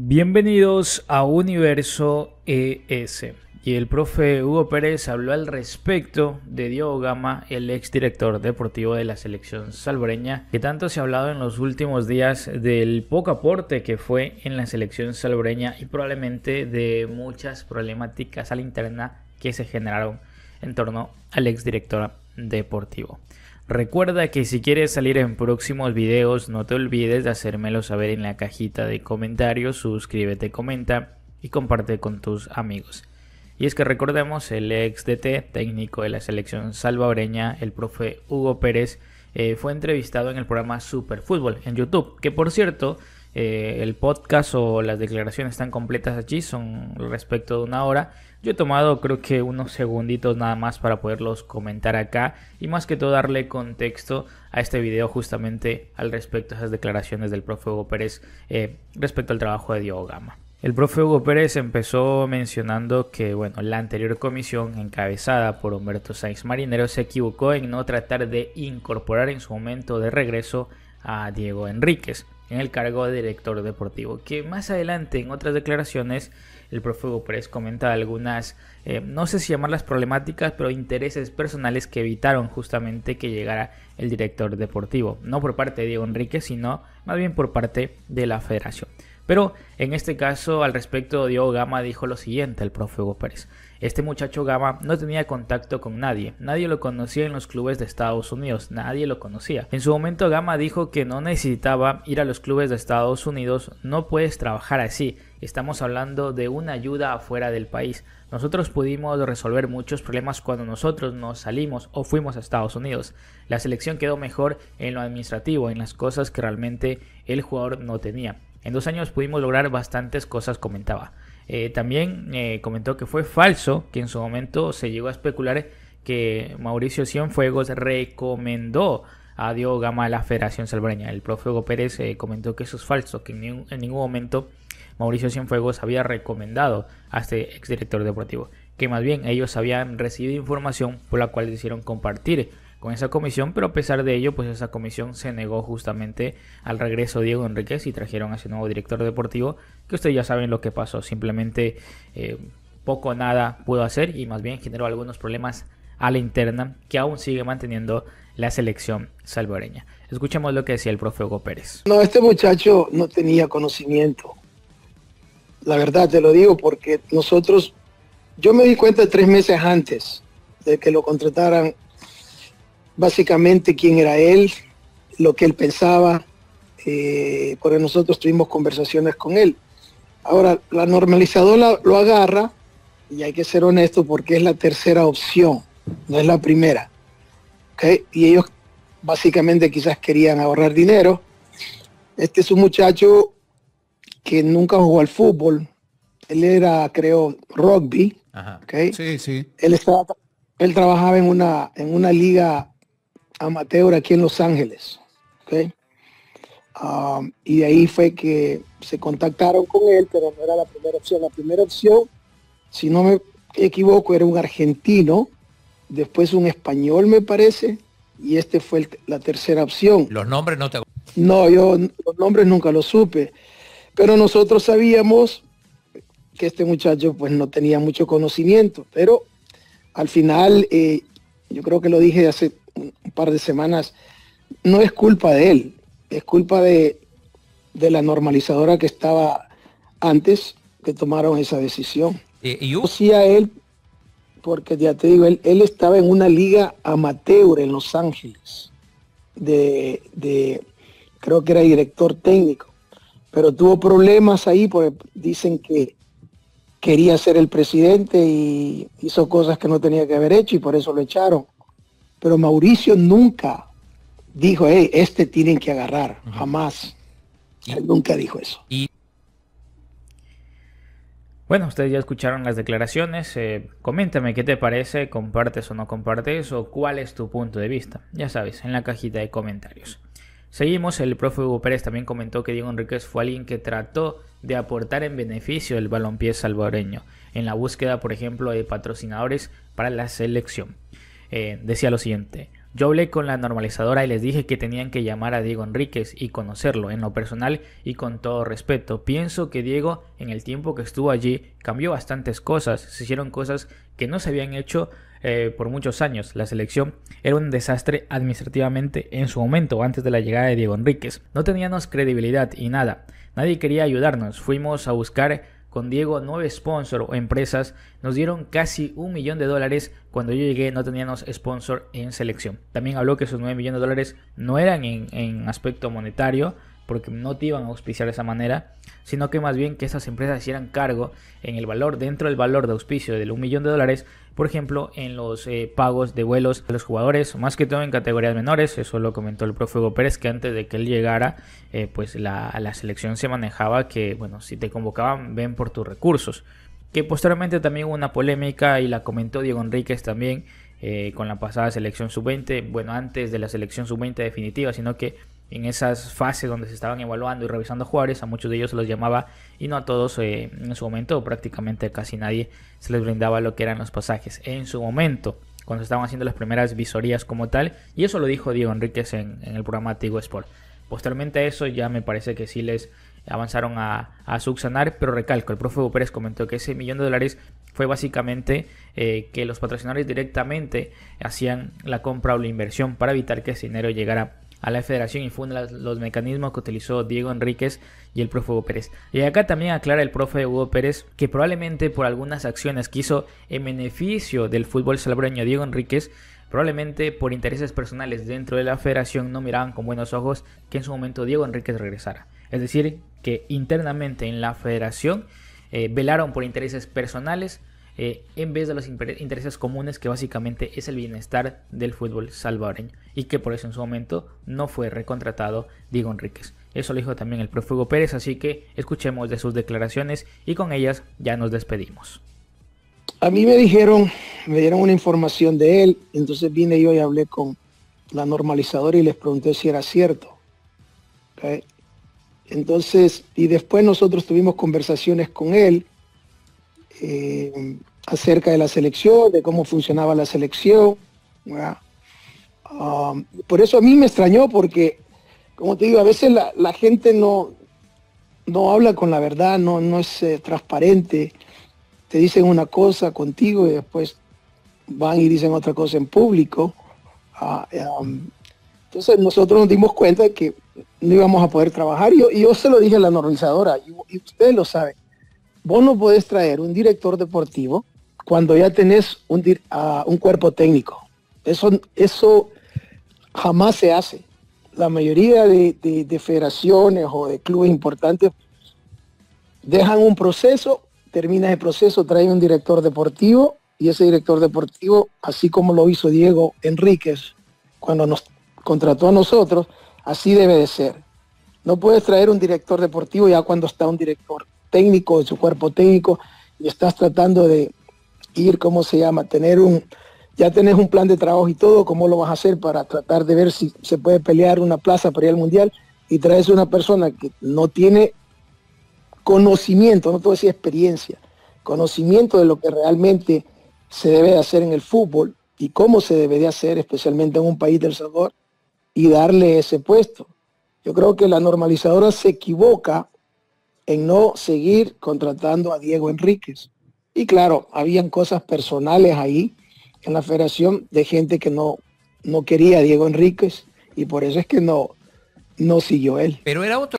Bienvenidos a Universo ES. Y el profe Hugo Pérez habló al respecto de Diogo Gama, el exdirector deportivo de la selección salvoreña que tanto se ha hablado en los últimos días del poco aporte que fue en la selección salvoreña y probablemente de muchas problemáticas a la interna que se generaron en torno al exdirector deportivo. Recuerda que si quieres salir en próximos videos no te olvides de hacérmelo saber en la cajita de comentarios, suscríbete, comenta y comparte con tus amigos. Y es que recordemos el ex DT técnico de la selección salvadoreña, el profe Hugo Pérez, eh, fue entrevistado en el programa Superfútbol en YouTube, que por cierto eh, el podcast o las declaraciones están completas allí, son respecto de una hora yo he tomado creo que unos segunditos nada más para poderlos comentar acá y más que todo darle contexto a este video justamente al respecto a esas declaraciones del profe Hugo Pérez eh, respecto al trabajo de Diego Gama. El profe Hugo Pérez empezó mencionando que bueno, la anterior comisión encabezada por Humberto Sáenz Marinero se equivocó en no tratar de incorporar en su momento de regreso a Diego Enríquez en el cargo de director deportivo. Que más adelante en otras declaraciones el profe Pérez comenta algunas, eh, no sé si llamarlas problemáticas, pero intereses personales que evitaron justamente que llegara el director deportivo. No por parte de Diego Enrique, sino más bien por parte de la federación. Pero en este caso, al respecto, Diego Gama dijo lo siguiente al profe Pérez. Este muchacho Gama no tenía contacto con nadie, nadie lo conocía en los clubes de Estados Unidos, nadie lo conocía. En su momento Gama dijo que no necesitaba ir a los clubes de Estados Unidos, no puedes trabajar así, estamos hablando de una ayuda afuera del país. Nosotros pudimos resolver muchos problemas cuando nosotros nos salimos o fuimos a Estados Unidos. La selección quedó mejor en lo administrativo, en las cosas que realmente el jugador no tenía. En dos años pudimos lograr bastantes cosas, comentaba. Eh, también eh, comentó que fue falso que en su momento se llegó a especular que Mauricio Cienfuegos recomendó a Diego Gama a la Federación Salvareña. El Hugo Pérez eh, comentó que eso es falso, que en ningún, en ningún momento Mauricio Cienfuegos había recomendado a este exdirector deportivo, que más bien ellos habían recibido información por la cual decidieron compartir con esa comisión, pero a pesar de ello, pues esa comisión se negó justamente al regreso de Diego Enriquez y trajeron a su nuevo director deportivo, que ustedes ya saben lo que pasó, simplemente eh, poco o nada pudo hacer y más bien generó algunos problemas a la interna que aún sigue manteniendo la selección salvadoreña. Escuchemos lo que decía el profe Hugo Pérez. No, este muchacho no tenía conocimiento. La verdad te lo digo porque nosotros, yo me di cuenta tres meses antes de que lo contrataran básicamente quién era él, lo que él pensaba, eh, porque nosotros tuvimos conversaciones con él. Ahora, la normalizadora lo agarra, y hay que ser honesto porque es la tercera opción, no es la primera. Y ellos básicamente quizás querían ahorrar dinero. Este es un muchacho que nunca jugó al fútbol. Él era, creo, rugby. Sí, sí. Él, estaba, él trabajaba en una, en una liga amateur aquí en Los Ángeles. Um, y de ahí fue que se contactaron con él, pero no era la primera opción. La primera opción, si no me equivoco, era un argentino, después un español me parece, y este fue la tercera opción. ¿Los nombres no te No, yo los nombres nunca los supe, pero nosotros sabíamos que este muchacho pues no tenía mucho conocimiento, pero al final, eh, yo creo que lo dije hace par de semanas, no es culpa de él, es culpa de, de la normalizadora que estaba antes que tomaron esa decisión. Eh, ¿Y yo? Sí a él, porque ya te digo, él, estaba en una liga amateur en Los Ángeles, de, de creo que era director técnico, pero tuvo problemas ahí porque dicen que quería ser el presidente y hizo cosas que no tenía que haber hecho y por eso lo echaron. Pero Mauricio nunca dijo, hey, este tienen que agarrar, jamás. Él nunca dijo eso. bueno, ustedes ya escucharon las declaraciones. Eh, coméntame qué te parece, compartes o no compartes, o cuál es tu punto de vista. Ya sabes, en la cajita de comentarios. Seguimos, el profe Hugo Pérez también comentó que Diego Enriquez fue alguien que trató de aportar en beneficio del balompié salvadoreño, en la búsqueda, por ejemplo, de patrocinadores para la selección. Eh, decía lo siguiente. Yo hablé con la normalizadora y les dije que tenían que llamar a Diego Enríquez y conocerlo en lo personal y con todo respeto. Pienso que Diego en el tiempo que estuvo allí cambió bastantes cosas, se hicieron cosas que no se habían hecho eh, por muchos años. La selección era un desastre administrativamente en su momento, antes de la llegada de Diego Enríquez. No teníamos credibilidad y nada. Nadie quería ayudarnos. Fuimos a buscar con Diego, nueve sponsor o empresas nos dieron casi un millón de dólares. Cuando yo llegué no teníamos sponsor en selección. También habló que esos nueve millones de dólares no eran en, en aspecto monetario, porque no te iban a auspiciar de esa manera, sino que más bien que esas empresas hicieran cargo en el valor, dentro del valor de auspicio del un millón de dólares, por ejemplo, en los eh, pagos de vuelos a los jugadores, más que todo en categorías menores, eso lo comentó el profe Pérez, que antes de que él llegara, eh, pues la, la selección se manejaba que, bueno, si te convocaban, ven por tus recursos. Que posteriormente también hubo una polémica y la comentó Diego Enríquez también, eh, con la pasada selección sub-20, bueno, antes de la selección sub-20 definitiva, sino que en esas fases donde se estaban evaluando y revisando jugadores, a muchos de ellos se los llamaba y no a todos eh, en su momento, prácticamente casi nadie se les brindaba lo que eran los pasajes en su momento, cuando se estaban haciendo las primeras visorías como tal, y eso lo dijo Diego Enríquez en, el programa Tigo Sport. Posteriormente a eso ya me parece que sí les avanzaron a, subsanar, pero recalco, el profe Pérez comentó que ese millón de dólares fue básicamente eh, que los patrocinadores directamente hacían la compra o la inversión para evitar que ese dinero llegara a la federación y de los mecanismos que utilizó Diego Enríquez y el profe Hugo Pérez. Y acá también aclara el profe Hugo Pérez que probablemente por algunas acciones que hizo en beneficio del fútbol salvadoreño Diego Enríquez, probablemente por intereses personales dentro de la federación no miraban con buenos ojos que en su momento Diego Enríquez regresara. Es decir, que internamente en la federación eh, velaron por intereses personales eh, en vez de los intereses comunes que básicamente es el bienestar del fútbol salvadoreño y que por eso en su momento no fue recontratado digo Enríquez. Eso lo dijo también el prófugo Pérez, así que escuchemos de sus declaraciones y con ellas ya nos despedimos. A mí me dijeron, me dieron una información de él, entonces vine yo y hablé con la normalizadora y les pregunté si era cierto. Entonces, y después nosotros tuvimos conversaciones con él eh, acerca de la selección, de cómo funcionaba la selección. Ah, por eso a mí me extrañó porque, como te digo, a veces la, gente no, no habla con la verdad, no, no es eh, transparente. Te dicen una cosa contigo y después van y dicen otra cosa en público. Ah, eh, um, entonces nosotros nos dimos cuenta de que no íbamos a poder trabajar. Y yo, se lo dije a la normalizadora, y ustedes lo saben vos no podés traer un director deportivo cuando ya tenés un, ah, un cuerpo técnico. Eso, eso jamás se hace. La mayoría de, federaciones o de clubes importantes dejan un proceso, termina el proceso, trae un director deportivo y ese director deportivo, así como lo hizo Diego Enríquez cuando nos contrató a nosotros, así debe de ser. No puedes traer un director deportivo ya cuando está un director técnico, de su cuerpo técnico, y estás tratando de ir, ¿cómo se llama? Tener un, ya tenés un plan de trabajo y todo, ¿cómo lo vas a hacer para tratar de ver si se puede pelear una plaza para ir al mundial? Y traes una persona que no tiene conocimiento, no todo esa experiencia, conocimiento de lo que realmente se debe de hacer en el fútbol y cómo se debe de hacer, especialmente en un país del Salvador, y darle ese puesto. Yo creo que la normalizadora se equivoca en no seguir contratando a Diego Enríquez. Y claro, habían cosas personales ahí en la federación de gente que no, no quería a Diego Enríquez y por eso es que no, no siguió él. Pero era